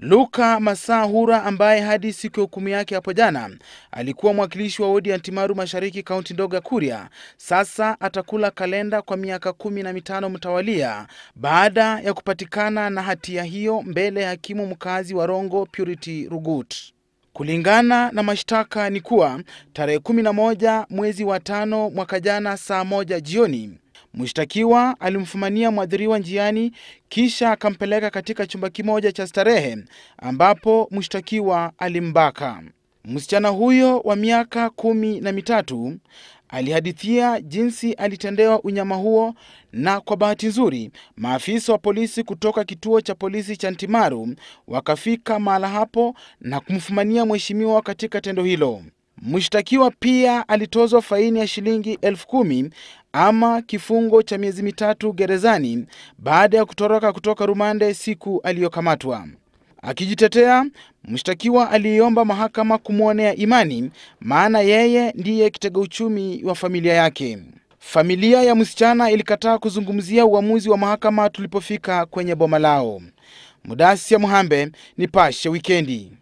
Luka Masahura ambaye hadi siku ya hukumu yake hapo jana alikuwa mwakilishi wa wodi ya Ntimaru Mashariki, kaunti ndogo ya Kuria, sasa atakula kalenda kwa miaka kumi na mitano mtawalia baada ya kupatikana na hatia hiyo mbele ya hakimu mkazi wa Rongo Purity Rugut. Kulingana na mashtaka ni kuwa tarehe 11 mwezi wa tano mwaka jana saa moja jioni Mshtakiwa alimfumania mwadhiriwa njiani kisha akampeleka katika chumba kimoja cha starehe ambapo mshtakiwa alimbaka. Msichana huyo wa miaka kumi na mitatu alihadithia jinsi alitendewa unyama huo, na kwa bahati nzuri maafisa wa polisi kutoka kituo cha polisi cha Ntimaru wakafika mahala hapo na kumfumania mheshimiwa katika tendo hilo. Mshtakiwa pia alitozwa faini ya shilingi elfu kumi ama kifungo cha miezi mitatu gerezani baada ya kutoroka kutoka rumande siku aliyokamatwa. Akijitetea, mshtakiwa aliiomba mahakama kumwonea imani, maana yeye ndiye kitega uchumi wa familia yake. Familia ya msichana ilikataa kuzungumzia uamuzi wa mahakama tulipofika kwenye boma lao. Mudasia Muhambe, Nipashe Wikendi.